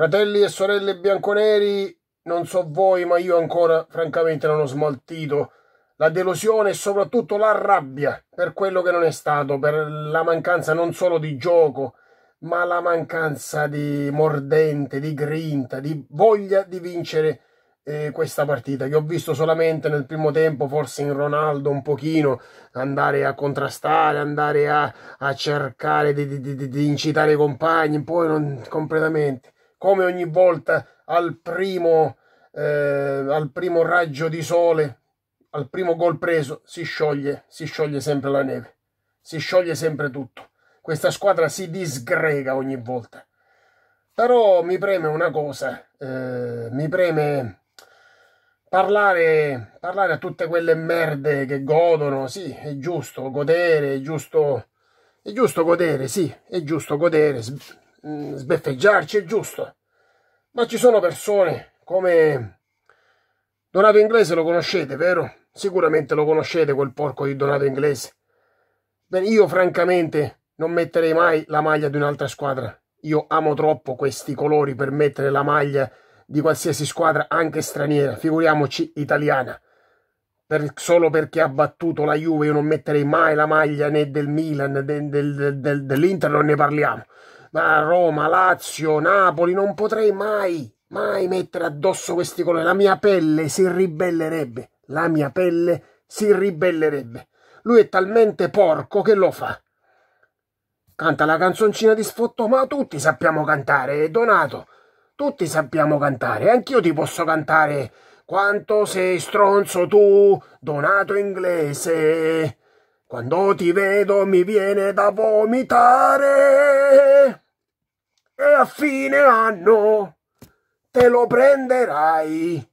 Fratelli e sorelle bianconeri, non so voi, ma io ancora francamente non ho smaltito la delusione e soprattutto la rabbia per quello che non è stato, per la mancanza non solo di gioco, ma la mancanza di mordente, di grinta, di voglia di vincere eh, questa partita che ho visto solamente nel primo tempo, forse in Ronaldo un pochino, andare a contrastare, andare a, a cercare di, di, di, di incitare i compagni, poi non completamente come ogni volta al primo, eh, al primo raggio di sole, al primo gol preso, si scioglie, si scioglie sempre la neve, si scioglie sempre tutto. Questa squadra si disgrega ogni volta. Però mi preme una cosa, eh, mi preme parlare, parlare a tutte quelle merde che godono, sì, è giusto godere, è giusto, è giusto godere, sì, è giusto godere mh, mm, sbeffeggiarci, è giusto, ma ci sono persone come Donato Inglese, lo conoscete, vero? Sicuramente lo conoscete quel porco di Donato Inglese. Bene, io francamente non metterei mai la maglia di un'altra squadra. Io amo troppo questi colori per mettere la maglia di qualsiasi squadra, anche straniera, figuriamoci italiana. Per, solo perché ha battuto la Juve io non metterei mai la maglia né del Milan né del, del, del, dell'Inter, non ne parliamo ma Roma, Lazio, Napoli non potrei mai, mai mettere addosso questi colori. La mia pelle si ribellerebbe, la mia pelle si ribellerebbe. Lui è talmente porco che lo fa. Canta la canzoncina di sfotto, ma tutti sappiamo cantare, Donato. Tutti sappiamo cantare, anch'io ti posso cantare. Quanto sei stronzo tu, Donato inglese. Quando ti vedo mi viene da vomitare e a fine anno te lo prenderai.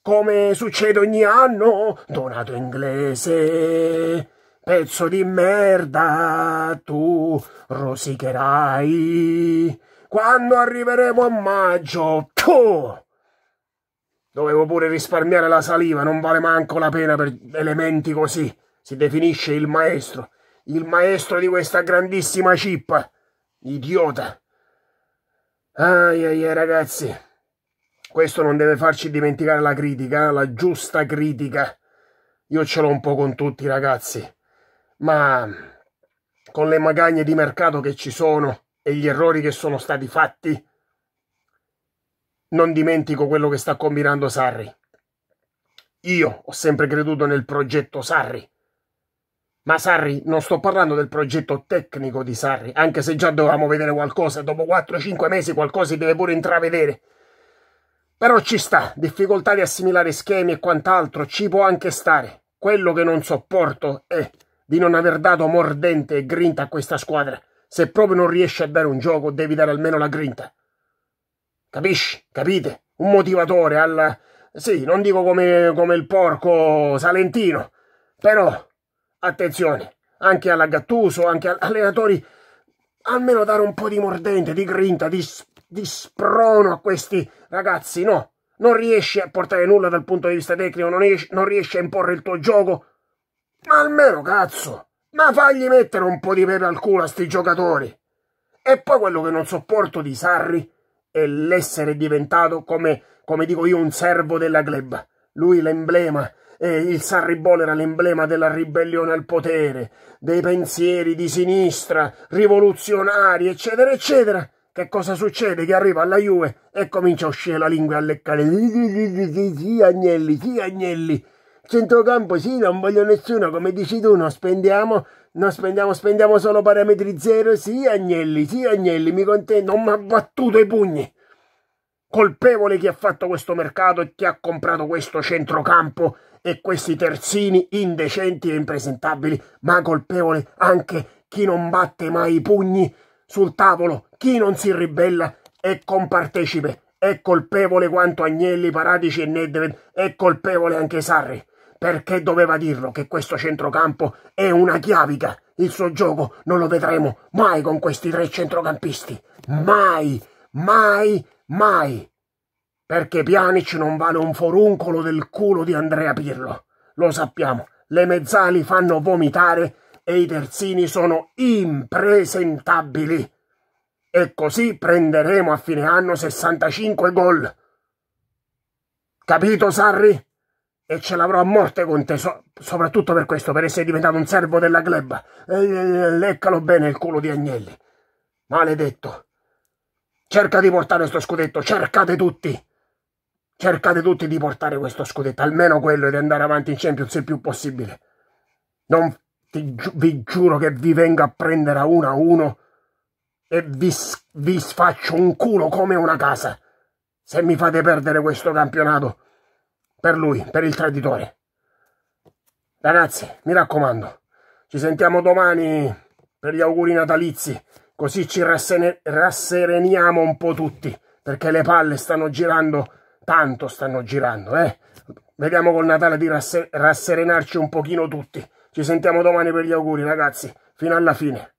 Come succede ogni anno, donato inglese, pezzo di merda, tu rosicherai. Quando arriveremo a maggio, tu! Dovevo pure risparmiare la saliva, non vale manco la pena per elementi così si definisce il maestro, il maestro di questa grandissima cippa. Idiota. Ai ai ai ragazzi, questo non deve farci dimenticare la critica, eh, la giusta critica. Io ce l'ho un po' con tutti ragazzi, ma con le magagne di mercato che ci sono e gli errori che sono stati fatti, non dimentico quello che sta combinando Sarri. Io ho sempre creduto nel progetto Sarri ma Sarri, non sto parlando del progetto tecnico di Sarri, anche se già dovevamo vedere qualcosa, dopo 4-5 mesi qualcosa si deve pure intravedere. Però ci sta, difficoltà di assimilare schemi e quant'altro, ci può anche stare. Quello che non sopporto è di non aver dato mordente e grinta a questa squadra. Se proprio non riesci a dare un gioco, devi dare almeno la grinta. Capisci? Capite? Un motivatore al... Sì, non dico come, come il porco salentino, però Attenzione, anche alla Gattuso, anche agli allenatori, almeno dare un po' di mordente, di grinta, di, di sprono a questi ragazzi, no? Non riesci a portare nulla dal punto di vista tecnico, non riesci, non riesci a imporre il tuo gioco. Ma almeno, cazzo, ma fagli mettere un po' di pepe al culo a sti giocatori. E poi quello che non sopporto di Sarri è l'essere diventato, come, come dico io, un servo della club. Lui l'emblema eh, il Sarri Ribone era l'emblema della ribellione al potere, dei pensieri di sinistra, rivoluzionari, eccetera, eccetera. Che cosa succede? Che arriva alla Juve e comincia a uscire la lingua e a leccare. Sì, Agnelli, sì, Agnelli. Centrocampo sì, non voglio nessuno, come dici tu, non spendiamo, non spendiamo, spendiamo solo parametri zero. Sì, Agnelli, sì, Agnelli, mi contento, non mi ha battuto i pugni colpevole chi ha fatto questo mercato e chi ha comprato questo centrocampo e questi terzini indecenti e impresentabili, ma colpevole anche chi non batte mai i pugni sul tavolo, chi non si ribella e compartecipe, è colpevole quanto Agnelli, Paradici e Nedved, è colpevole anche Sarri, perché doveva dirlo che questo centrocampo è una chiavica, il suo gioco non lo vedremo mai con questi tre centrocampisti, mai, mai Mai! Perché Pianic non vale un foruncolo del culo di Andrea Pirlo. Lo sappiamo, le mezzali fanno vomitare e i terzini sono impresentabili. E così prenderemo a fine anno 65 gol. Capito, Sarri? E ce l'avrò a morte con te, so soprattutto per questo, per essere diventato un servo della gleba. E eh, eh, eh, leccalo bene il culo di Agnelli. Maledetto cerca di portare questo scudetto, cercate tutti, cercate tutti di portare questo scudetto, almeno quello di andare avanti in Champions il più possibile. Non ti, vi giuro che vi vengo a prendere a uno a uno e vi, vi sfaccio un culo come una casa se mi fate perdere questo campionato per lui, per il traditore. Ragazzi, mi raccomando, ci sentiamo domani per gli auguri natalizi. Così ci rassereniamo un po' tutti, perché le palle stanno girando, tanto stanno girando, eh? Vediamo col Natale di rasser rasserenarci un pochino tutti. Ci sentiamo domani per gli auguri, ragazzi, fino alla fine.